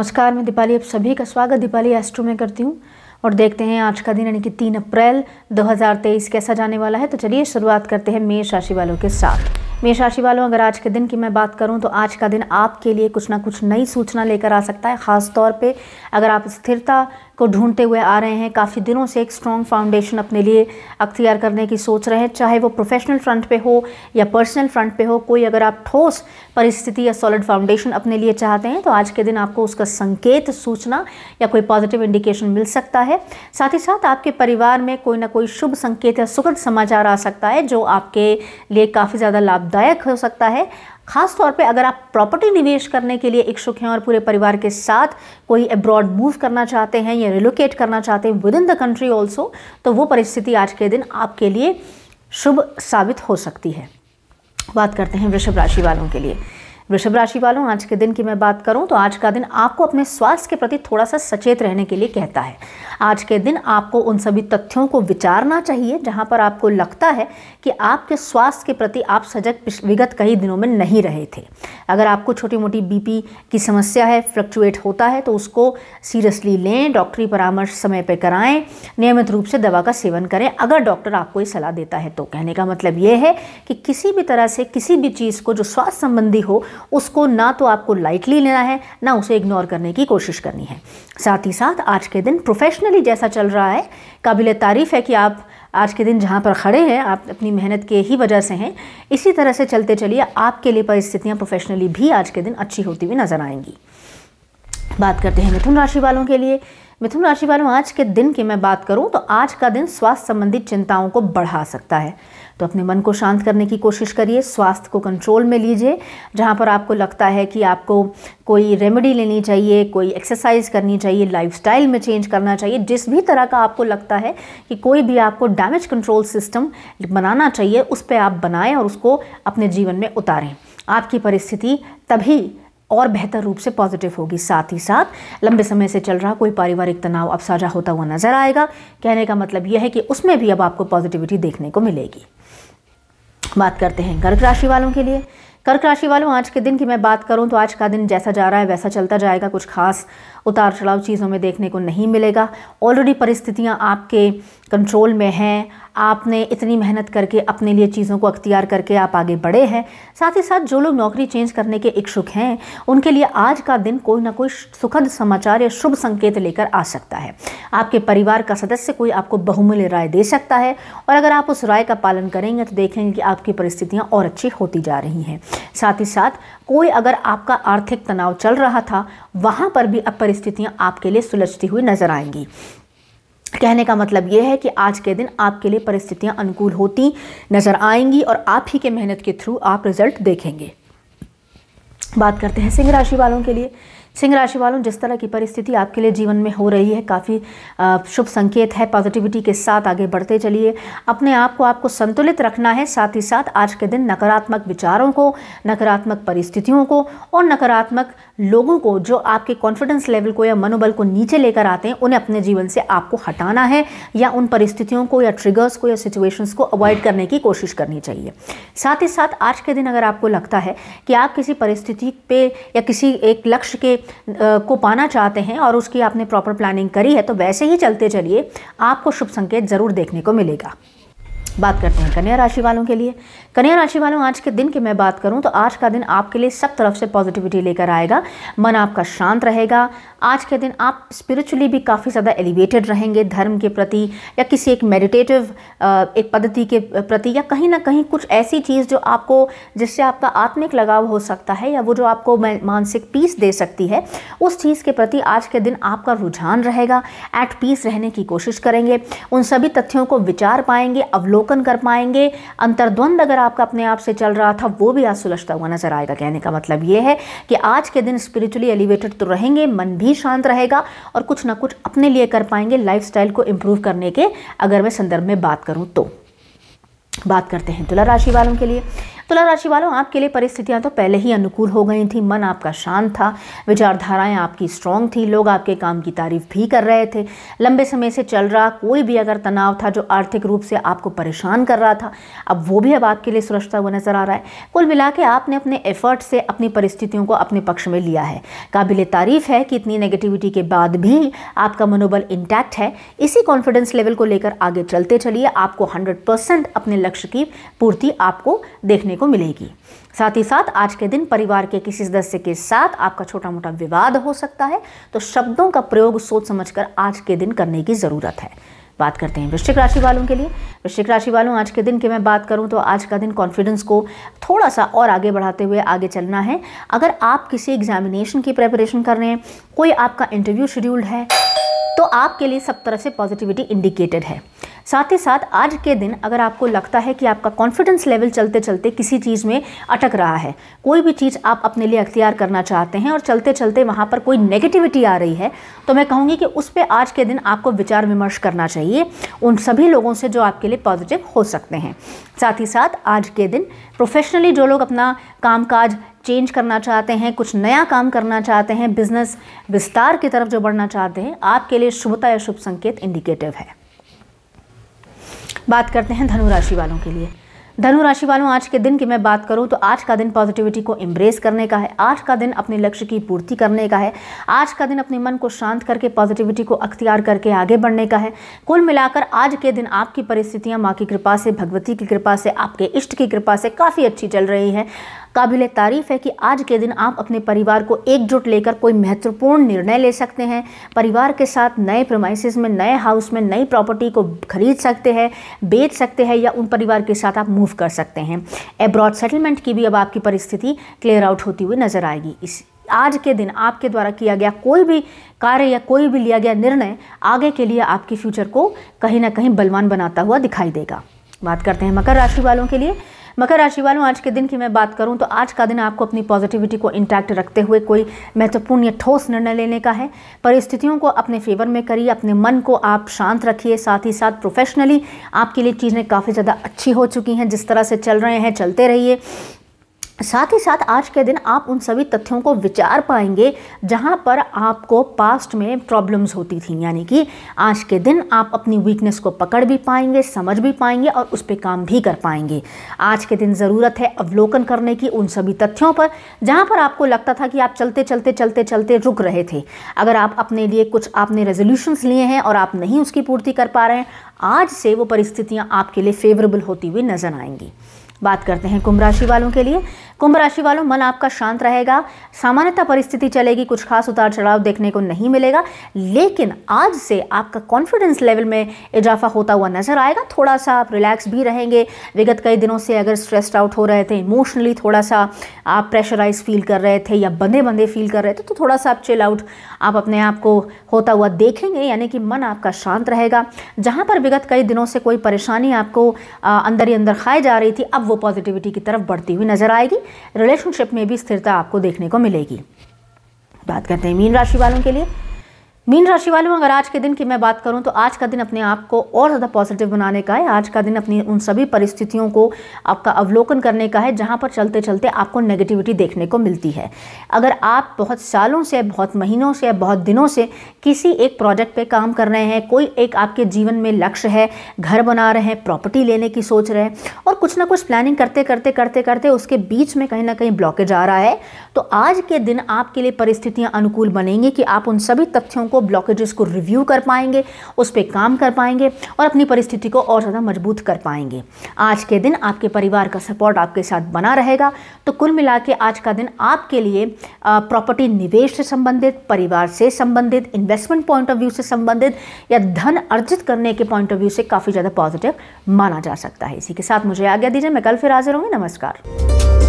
नमस्कार मैं दीपाली आप सभी का स्वागत दीपाली एस्ट्रो में करती हूँ और देखते हैं आज का दिन यानी कि तीन अप्रैल 2023 कैसा जाने वाला है तो चलिए शुरुआत करते हैं मेष राशि वालों के साथ मेष राशि वालों अगर आज के दिन की मैं बात करूं तो आज का दिन आपके लिए कुछ ना कुछ नई सूचना लेकर आ सकता है खासतौर पर पे अगर आप स्थिरता को ढूंढते हुए आ रहे हैं काफ़ी दिनों से एक स्ट्रॉन्ग फाउंडेशन अपने लिए अख्तियार करने की सोच रहे हैं चाहे वो प्रोफेशनल फ्रंट पे हो या पर्सनल फ्रंट पे हो कोई अगर आप ठोस परिस्थिति या सॉलिड फाउंडेशन अपने लिए चाहते हैं तो आज के दिन आपको उसका संकेत सूचना या कोई पॉजिटिव इंडिकेशन मिल सकता है साथ ही साथ आपके परिवार में कोई ना कोई शुभ संकेत या सुखद समाचार आ सकता है जो आपके लिए काफ़ी ज़्यादा लाभदायक हो सकता है खास तौर पे अगर आप प्रॉपर्टी निवेश करने के लिए इच्छुक हैं और पूरे परिवार के साथ कोई अब्रॉड मूव करना चाहते हैं या रिलोकेट करना चाहते हैं within the country also तो वो परिस्थिति आज के दिन आपके लिए शुभ साबित हो सकती है बात करते हैं वृषभ राशि वालों के लिए वृषभ राशि वालों आज के दिन की मैं बात करूं तो आज का दिन आपको अपने स्वास्थ्य के प्रति थोड़ा सा सचेत रहने के लिए कहता है आज के दिन आपको उन सभी तथ्यों को विचारना चाहिए जहां पर आपको लगता है कि आपके स्वास्थ्य के प्रति आप सजग विगत कई दिनों में नहीं रहे थे अगर आपको छोटी मोटी बीपी की समस्या है फ्लक्चुएट होता है तो उसको सीरियसली लें डॉक्टरी परामर्श समय पर कराएं नियमित रूप से दवा का सेवन करें अगर डॉक्टर आपको ये सलाह देता है तो कहने का मतलब ये है कि किसी भी तरह से किसी भी चीज़ को जो स्वास्थ्य संबंधी हो उसको ना तो आपको लाइटली लेना है ना उसे इग्नोर करने की कोशिश करनी है साथ ही साथ आज के दिन प्रोफेशनली जैसा चल रहा है काबिल तारीफ़ है कि आप आज के दिन जहाँ पर खड़े हैं आप अपनी मेहनत के ही वजह से हैं इसी तरह से चलते चलिए आपके लिए परिस्थितियाँ प्रोफेशनली भी आज के दिन अच्छी होती हुई नज़र आएंगी बात करते हैं मिथुन राशि वालों के लिए मिथुन राशि वालों आज के दिन की मैं बात करूं तो आज का दिन स्वास्थ्य संबंधित चिंताओं को बढ़ा सकता है तो अपने मन को शांत करने की कोशिश करिए स्वास्थ्य को कंट्रोल में लीजिए जहाँ पर आपको लगता है कि आपको कोई रेमेडी लेनी चाहिए कोई एक्सरसाइज करनी चाहिए लाइफ में चेंज करना चाहिए जिस भी तरह का आपको लगता है कि कोई भी आपको डैमेज कंट्रोल सिस्टम बनाना चाहिए उस पर आप बनाएं और उसको अपने जीवन में उतारें आपकी परिस्थिति तभी और बेहतर रूप से पॉजिटिव होगी साथ ही साथ लंबे समय से चल रहा कोई पारिवारिक तनाव अब साझा होता हुआ नजर आएगा कहने का मतलब यह है कि उसमें भी अब आपको पॉजिटिविटी देखने को मिलेगी बात करते हैं कर्क राशि वालों के लिए कर्क राशि वालों आज के दिन की मैं बात करूं तो आज का दिन जैसा जा रहा है वैसा चलता जाएगा कुछ खास उतार चढ़ाव चीज़ों में देखने को नहीं मिलेगा ऑलरेडी परिस्थितियाँ आपके कंट्रोल में हैं आपने इतनी मेहनत करके अपने लिए चीज़ों को अख्तियार करके आप आगे बढ़े हैं साथ ही साथ जो लोग नौकरी चेंज करने के इच्छुक हैं उनके लिए आज का दिन कोई ना कोई सुखद समाचार या शुभ संकेत लेकर आ सकता है आपके परिवार का सदस्य कोई आपको बहुमूल्य राय दे सकता है और अगर आप उस राय का पालन करेंगे तो देखेंगे कि आपकी परिस्थितियाँ और अच्छी होती जा रही हैं साथ ही साथ कोई अगर आपका आर्थिक तनाव चल रहा था वहाँ पर भी अब परिस्थितियाँ आपके लिए सुलझती हुई नज़र आएंगी कहने का मतलब ये है कि आज के दिन आपके लिए परिस्थितियां अनुकूल होती नज़र आएंगी और आप ही के मेहनत के थ्रू आप रिज़ल्ट देखेंगे बात करते हैं सिंह राशि वालों के लिए सिंह राशि वालों जिस तरह की परिस्थिति आपके लिए जीवन में हो रही है काफ़ी शुभ संकेत है पॉजिटिविटी के साथ आगे बढ़ते चलिए अपने आप को आपको संतुलित रखना है साथ ही साथ आज के दिन नकारात्मक विचारों को नकारात्मक परिस्थितियों को और नकारात्मक लोगों को जो आपके कॉन्फिडेंस लेवल को या मनोबल को नीचे लेकर आते हैं उन्हें अपने जीवन से आपको हटाना है या उन परिस्थितियों को या ट्रिगर्स को या सिचुएशंस को अवॉइड करने की कोशिश करनी चाहिए साथ ही साथ आज के दिन अगर आपको लगता है कि आप किसी परिस्थिति पे या किसी एक लक्ष्य के को पाना चाहते हैं और उसकी आपने प्रॉपर प्लानिंग करी है तो वैसे ही चलते चलिए आपको शुभ संकेत ज़रूर देखने को मिलेगा बात करते हैं कन्या राशि वालों के लिए कन्या राशि वालों आज के दिन की मैं बात करूं तो आज का दिन आपके लिए सब तरफ से पॉजिटिविटी लेकर आएगा मन आपका शांत रहेगा आज के दिन आप स्पिरिचुअली भी काफ़ी ज़्यादा एलिवेटेड रहेंगे धर्म के प्रति या किसी एक मेडिटेटिव एक पद्धति के प्रति या कहीं ना कहीं कुछ ऐसी चीज़ जो आपको जिससे आपका आत्मिक लगाव हो सकता है या वो जो आपको मानसिक पीस दे सकती है उस चीज़ के प्रति आज के दिन आपका रुझान रहेगा एट पीस रहने की कोशिश करेंगे उन सभी तथ्यों को विचार पाएंगे अवलोक अवलोकन कर पाएंगे अंतर्द्वंद अगर आपका अपने आप से चल रहा था वो भी आज सुलझता हुआ नजर आएगा कहने का मतलब ये है कि आज के दिन स्पिरिचुअली एलिवेटेड तो रहेंगे मन भी शांत रहेगा और कुछ ना कुछ अपने लिए कर पाएंगे लाइफ को इम्प्रूव करने के अगर मैं संदर्भ में बात करूँ तो बात करते हैं तुला राशि वालों के लिए तुला राशि वालों आपके लिए परिस्थितियां तो पहले ही अनुकूल हो गई थी मन आपका शांत था विचारधाराएं आपकी स्ट्रांग थी लोग आपके काम की तारीफ भी कर रहे थे लंबे समय से चल रहा कोई भी अगर तनाव था जो आर्थिक रूप से आपको परेशान कर रहा था अब वो भी अब आपके लिए सुरक्षता हुआ नजर आ रहा है कुल मिला के आपने अपने एफर्ट से अपनी परिस्थितियों को अपने पक्ष में लिया है काबिल तारीफ है कि इतनी नेगेटिविटी के बाद भी आपका मनोबल इंटैक्ट है इसी कॉन्फिडेंस लेवल को लेकर आगे चलते चलिए आपको हंड्रेड अपने लक्ष्य की पूर्ति आपको देखने को मिलेगी साथ ही साथ आज के दिन परिवार के किसी सदस्य के साथ आपका छोटा मोटा विवाद हो सकता है तो शब्दों का प्रयोग सोच समझकर आज के दिन करने की ज़रूरत है बात करते हैं वृश्चिक राशि वालों के लिए वृश्चिक राशि वालों आज के दिन की मैं बात करूं तो आज का दिन कॉन्फिडेंस को थोड़ा सा और आगे बढ़ाते हुए आगे चलना है अगर आप किसी एग्जामिनेशन की प्रेपरेशन कर रहे हैं कोई आपका इंटरव्यू शेड्यूल्ड है तो आपके लिए सब तरह से पॉजिटिविटी इंडिकेटेड है साथ ही साथ आज के दिन अगर आपको लगता है कि आपका कॉन्फिडेंस लेवल चलते चलते किसी चीज़ में अटक रहा है कोई भी चीज़ आप अपने लिए अख्तियार करना चाहते हैं और चलते चलते वहाँ पर कोई नेगेटिविटी आ रही है तो मैं कहूँगी कि उस पर आज के दिन आपको विचार विमर्श करना चाहिए उन सभी लोगों से जो आपके लिए पॉजिटिव हो सकते हैं साथ ही साथ आज के दिन प्रोफेशनली जो लोग अपना काज चेंज करना चाहते हैं कुछ नया काम करना चाहते हैं बिजनेस विस्तार की तरफ जो बढ़ना चाहते हैं आपके लिए शुभता या शुभ संकेत इंडिकेटिव है बात करते हैं धनु राशि वालों के लिए धनु राशि वालों आज के दिन की मैं बात करूं तो आज का दिन पॉजिटिविटी को एम्ब्रेस करने का है आज का दिन अपने लक्ष्य की पूर्ति करने का है आज का दिन अपने मन को शांत करके पॉजिटिविटी को अख्तियार करके आगे बढ़ने का है कुल मिलाकर आज के दिन आपकी परिस्थितियां माँ की कृपा से भगवती की कृपा से आपके इष्ट की कृपा से काफ़ी अच्छी चल रही है काबिल तारीफ़ है कि आज के दिन आप अपने परिवार को एकजुट लेकर कोई महत्वपूर्ण निर्णय ले सकते हैं परिवार के साथ नए प्रमाइसिस में नए हाउस में नई प्रॉपर्टी को खरीद सकते हैं बेच सकते हैं या उन परिवार के साथ आप मूव कर सकते हैं एब्रॉड सेटलमेंट की भी अब आपकी परिस्थिति क्लियर आउट होती हुई नज़र आएगी इस आज के दिन आपके द्वारा किया गया कोई भी कार्य या कोई भी लिया गया निर्णय आगे के लिए आपके फ्यूचर को कहीं ना कहीं बलवान बनाता हुआ दिखाई देगा बात करते हैं मकर राशि वालों के लिए मकर राशि वालों आज के दिन की मैं बात करूं तो आज का दिन आपको अपनी पॉजिटिविटी को इंटैक्ट रखते हुए कोई महत्वपूर्ण या ठोस निर्णय लेने का है परिस्थितियों को अपने फेवर में करिए अपने मन को आप शांत रखिए साथ ही साथ प्रोफेशनली आपके लिए चीज़ें काफ़ी ज़्यादा अच्छी हो चुकी हैं जिस तरह से चल रहे हैं चलते रहिए साथ ही साथ आज के दिन आप उन सभी तथ्यों को विचार पाएंगे जहां पर आपको पास्ट में प्रॉब्लम्स होती थी यानी कि आज के दिन आप अपनी वीकनेस को पकड़ भी पाएंगे समझ भी पाएंगे और उस पर काम भी कर पाएंगे आज के दिन ज़रूरत है अवलोकन करने की उन सभी तथ्यों पर जहां पर आपको लगता था कि आप चलते चलते चलते चलते रुक रहे थे अगर आप अपने लिए कुछ आपने रेजोल्यूशंस लिए हैं और आप नहीं उसकी पूर्ति कर पा रहे हैं आज से वो परिस्थितियाँ आपके लिए फेवरेबल होती हुई नज़र आएंगी बात करते हैं कुंभ राशि वालों के लिए कुंभ राशि वालों मन आपका शांत रहेगा सामान्यतः परिस्थिति चलेगी कुछ खास उतार चढ़ाव देखने को नहीं मिलेगा लेकिन आज से आपका कॉन्फिडेंस लेवल में इजाफा होता हुआ नजर आएगा थोड़ा सा आप रिलैक्स भी रहेंगे विगत कई दिनों से अगर स्ट्रेस्ड आउट हो रहे थे इमोशनली थोड़ा सा आप प्रेशराइज फील कर रहे थे या बंधे बंधे फील कर रहे थे तो थोड़ा सा आप चिल आउट आप अपने आप को होता हुआ देखेंगे यानी कि मन आपका शांत रहेगा जहाँ पर विगत कई दिनों से कोई परेशानी आपको अंदर ही अंदर खाई जा रही थी अब वो पॉजिटिविटी की तरफ बढ़ती हुई नजर आएगी रिलेशनशिप में भी स्थिरता आपको देखने को मिलेगी बात करते हैं मीन राशि वालों के लिए मीन राशि वालों अगर आज के दिन की मैं बात करूं तो आज का दिन अपने आप को और ज़्यादा पॉजिटिव बनाने का है आज का दिन अपनी उन सभी परिस्थितियों को आपका अवलोकन करने का है जहां पर चलते चलते आपको नेगेटिविटी देखने को मिलती है अगर आप बहुत सालों से बहुत महीनों से बहुत दिनों से किसी एक प्रोजेक्ट पर काम कर रहे हैं कोई एक आपके जीवन में लक्ष्य है घर बना रहे हैं प्रॉपर्टी लेने की सोच रहे हैं और कुछ ना कुछ प्लानिंग करते करते करते करते उसके बीच में कहीं ना कहीं ब्लॉकेज आ रहा है तो आज के दिन आपके लिए परिस्थितियाँ अनुकूल बनेंगी कि आप उन सभी तथ्यों को ब्लॉकेजेस को रिव्यू कर पाएंगे उस पर काम कर पाएंगे और अपनी परिस्थिति को और ज़्यादा मजबूत कर पाएंगे आज के दिन आपके परिवार का सपोर्ट आपके साथ बना रहेगा तो कुल मिला आज का दिन आपके लिए प्रॉपर्टी निवेश से संबंधित परिवार से संबंधित इन्वेस्टमेंट पॉइंट ऑफ व्यू से संबंधित या धन अर्जित करने के पॉइंट ऑफ व्यू से काफ़ी ज़्यादा पॉजिटिव माना जा सकता है इसी के साथ मुझे आज्ञा दीजिए मैं कल फिर हाजिर होंगी नमस्कार